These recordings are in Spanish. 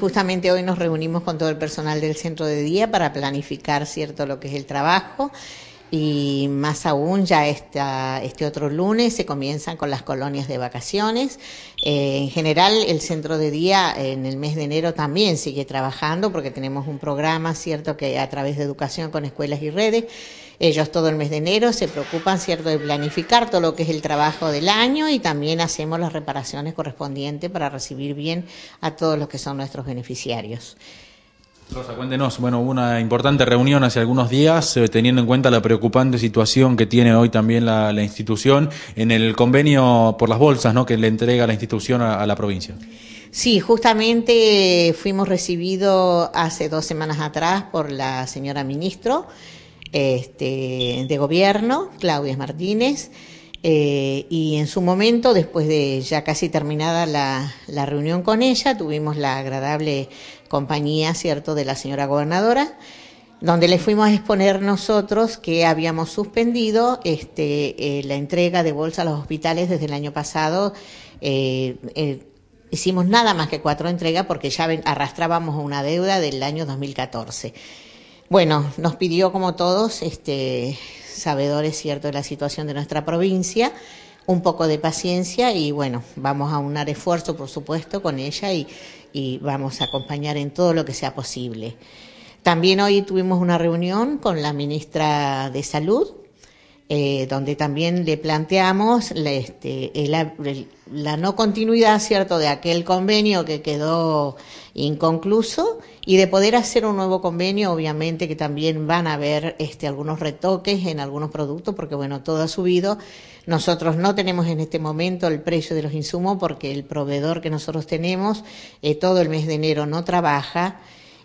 Justamente hoy nos reunimos con todo el personal del centro de día para planificar, cierto, lo que es el trabajo y más aún ya este otro lunes se comienzan con las colonias de vacaciones. Eh, en general el centro de día en el mes de enero también sigue trabajando porque tenemos un programa, cierto, que a través de educación con escuelas y redes ellos todo el mes de enero se preocupan, ¿cierto?, de planificar todo lo que es el trabajo del año y también hacemos las reparaciones correspondientes para recibir bien a todos los que son nuestros beneficiarios. Rosa, cuéntenos, bueno, hubo una importante reunión hace algunos días, eh, teniendo en cuenta la preocupante situación que tiene hoy también la, institución en el convenio por las bolsas, ¿no?, que le entrega la institución a, la provincia. Sí, justamente fuimos recibidos hace dos semanas atrás por la señora ministro, este, de gobierno, Claudia Martínez, eh, y en su momento, después de ya casi terminada la, reunión con ella, tuvimos la agradable compañía, ¿cierto?, de la señora gobernadora, donde le fuimos a exponer nosotros que habíamos suspendido este, eh, la entrega de bolsa a los hospitales desde el año pasado. Eh, hicimos nada más que cuatro entregas porque ya arrastrábamos una deuda del año 2014. Bueno, nos pidió como todos, este, sabedores, cierto, de la situación de nuestra provincia, un poco de paciencia y bueno, vamos a unar esfuerzo, por supuesto, con ella y, y vamos a acompañar en todo lo que sea posible. También hoy tuvimos una reunión con la ministra de Salud, eh, donde también le planteamos este, la, no continuidad, ¿cierto?, de aquel convenio que quedó inconcluso y de poder hacer un nuevo convenio, obviamente que también van a haber este, algunos retoques en algunos productos, porque bueno, todo ha subido. Nosotros no tenemos en este momento el precio de los insumos porque el proveedor que nosotros tenemos eh, todo el mes de enero no trabaja.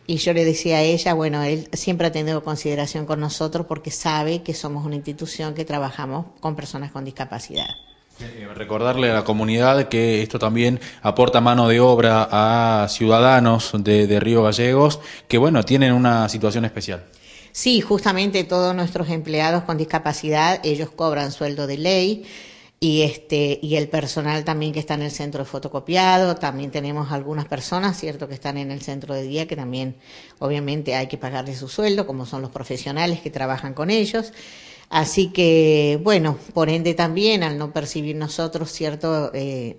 Y yo le decía a ella, bueno, él siempre ha tenido consideración con nosotros porque sabe que somos una institución que trabajamos con personas con discapacidad. Eh, recordarle a la comunidad que esto también aporta mano de obra a ciudadanos de, de Río Gallegos que, bueno, tienen una situación especial. Sí, justamente todos nuestros empleados con discapacidad, ellos cobran sueldo de ley y este y el personal también que está en el centro de fotocopiado, también tenemos algunas personas, cierto, que están en el centro de día que también obviamente hay que pagarle su sueldo, como son los profesionales que trabajan con ellos. Así que, bueno, por ende también al no percibir nosotros, cierto, eh,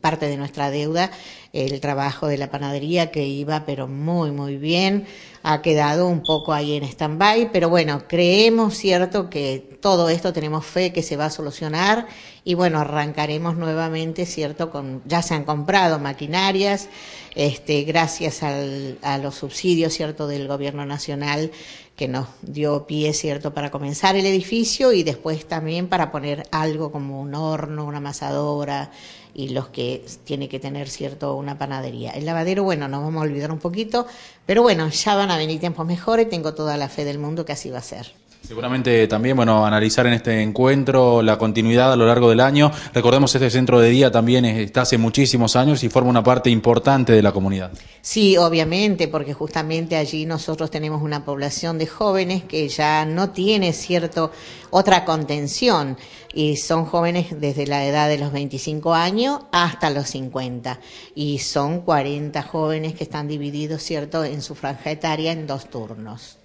parte de nuestra deuda, el trabajo de la panadería que iba pero muy, muy bien, ha quedado un poco ahí en stand-by, pero bueno, creemos, cierto, que todo esto tenemos fe que se va a solucionar y bueno, arrancaremos nuevamente, ¿cierto? Con, ya se han comprado maquinarias, este, gracias al, a los subsidios, ¿cierto?, del Gobierno Nacional que nos dio pie, ¿cierto?, para comenzar el edificio y después también para poner algo como un horno, una amasadora y los que tiene que tener, ¿cierto?, una panadería. El lavadero, bueno, nos vamos a olvidar un poquito, pero bueno, ya van a venir tiempos mejores, tengo toda la fe del mundo que así va a ser. Seguramente también, bueno, analizar en este encuentro la continuidad a lo largo del año. Recordemos, este centro de día también está hace muchísimos años y forma una parte importante de la comunidad. Sí, obviamente, porque justamente allí nosotros tenemos una población de jóvenes que ya no tiene cierto otra contención y son jóvenes desde la edad de los 25 años hasta los 50 y son 40 jóvenes que están divididos, cierto, en su franja etaria en dos turnos.